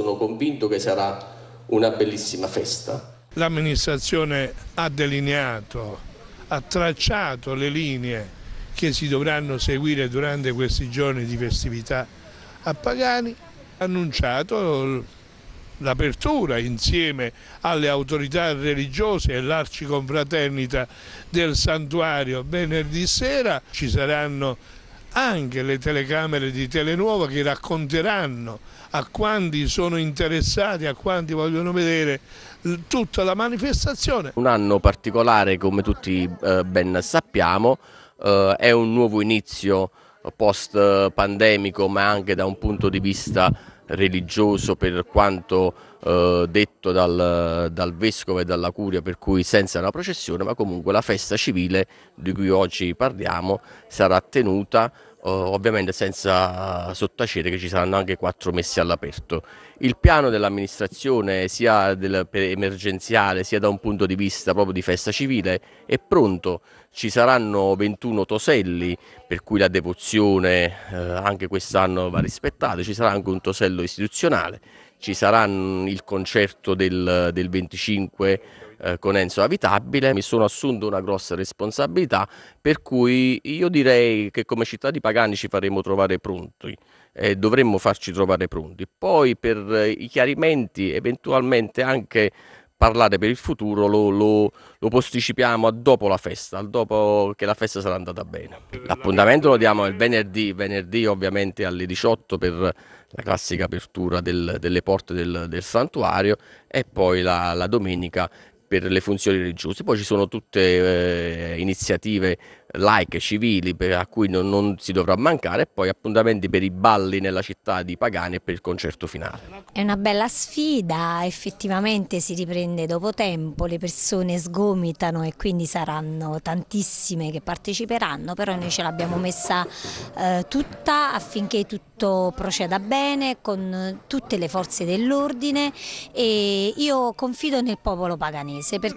Sono convinto che sarà una bellissima festa. L'amministrazione ha delineato, ha tracciato le linee che si dovranno seguire durante questi giorni di festività a Pagani, ha annunciato l'apertura insieme alle autorità religiose e l'arciconfraternita del santuario venerdì sera. Ci saranno anche le telecamere di Telenuova che racconteranno a quanti sono interessati, a quanti vogliono vedere tutta la manifestazione. Un anno particolare come tutti eh, ben sappiamo, eh, è un nuovo inizio post pandemico ma anche da un punto di vista religioso per quanto eh, detto dal, dal, vescovo e dalla curia, per cui senza una processione, ma comunque la festa civile di cui oggi parliamo sarà tenuta ovviamente senza sottacere che ci saranno anche quattro messi all'aperto. Il piano dell'amministrazione, sia del, emergenziale sia da un punto di vista proprio di festa civile, è pronto. Ci saranno 21 toselli, per cui la devozione eh, anche quest'anno va rispettata, ci sarà anche un tosello istituzionale, ci sarà mm, il concerto del, del 25 eh, con Enzo Abitabile, mi sono assunto una grossa responsabilità, per cui io direi che come città di Pagani ci faremo trovare pronti. Eh, dovremmo farci trovare pronti. Poi per eh, i chiarimenti, eventualmente anche parlare per il futuro, lo, lo, lo posticipiamo a dopo la festa, dopo che la festa sarà andata bene. L'appuntamento lo diamo il venerdì, venerdì ovviamente alle 18 per la classica apertura del, delle porte del, del santuario e poi la, la domenica per le funzioni religiose. Poi ci sono tutte eh, iniziative like civili, per, a cui non, non, si dovrà mancare, e poi appuntamenti per i balli nella città di Pagani e per il concerto finale. È una bella sfida, effettivamente si riprende dopo tempo, le persone sgomitano e quindi saranno tantissime che parteciperanno, però noi ce l'abbiamo messa eh, tutta affinché tutto proceda bene con tutte le forze dell'ordine e io confido nel popolo paganese. Per...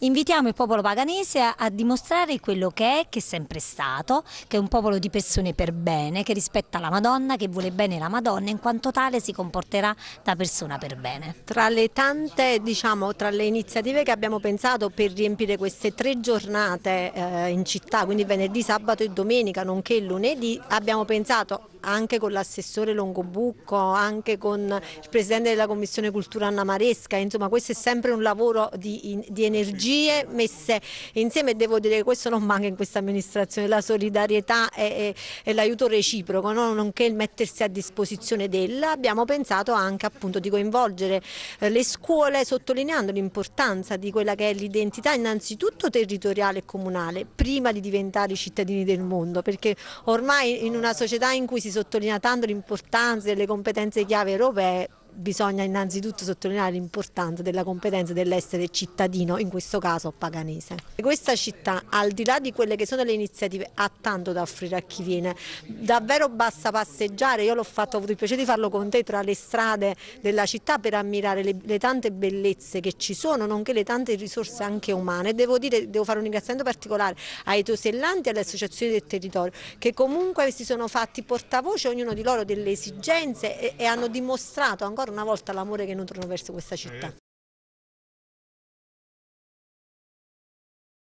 Invitiamo il popolo paganese a, a dimostrare quello quello che è, che è sempre stato, che è un popolo di persone per bene, che rispetta la Madonna, che vuole bene la Madonna, e in quanto tale si comporterà da persona per bene. Tra le tante, diciamo, tra le iniziative che abbiamo pensato per riempire queste tre giornate eh, in città, quindi venerdì, sabato e domenica, nonché lunedì, abbiamo pensato anche con l'assessore Longobucco, anche con il presidente della Commissione Cultura Anna Maresca, insomma questo è sempre un lavoro di, di energie messe insieme e devo dire che questo non manca in questa amministrazione, la solidarietà e, e, e l'aiuto reciproco, no? nonché il mettersi a disposizione della, abbiamo pensato anche appunto di coinvolgere eh, le scuole sottolineando l'importanza di quella che è l'identità innanzitutto territoriale e comunale prima di diventare i cittadini del mondo perché ormai in una società in cui si sottolineando l'importanza delle competenze chiave europee bisogna innanzitutto sottolineare l'importanza della competenza dell'essere cittadino, in questo caso paganese. Questa città, al di là di quelle che sono le iniziative, ha tanto da offrire a chi viene. Davvero basta passeggiare, io l'ho fatto, ho avuto il piacere di farlo con te tra le strade della città per ammirare le, le tante bellezze che ci sono, nonché le tante risorse anche umane. Devo dire, devo fare un ringraziamento particolare ai tosellanti e alle associazioni del territorio che comunque si sono fatti portavoce ognuno di loro delle esigenze e, e hanno dimostrato ancora rinnovare una volta l'amore che nutrono verso questa città. Eh,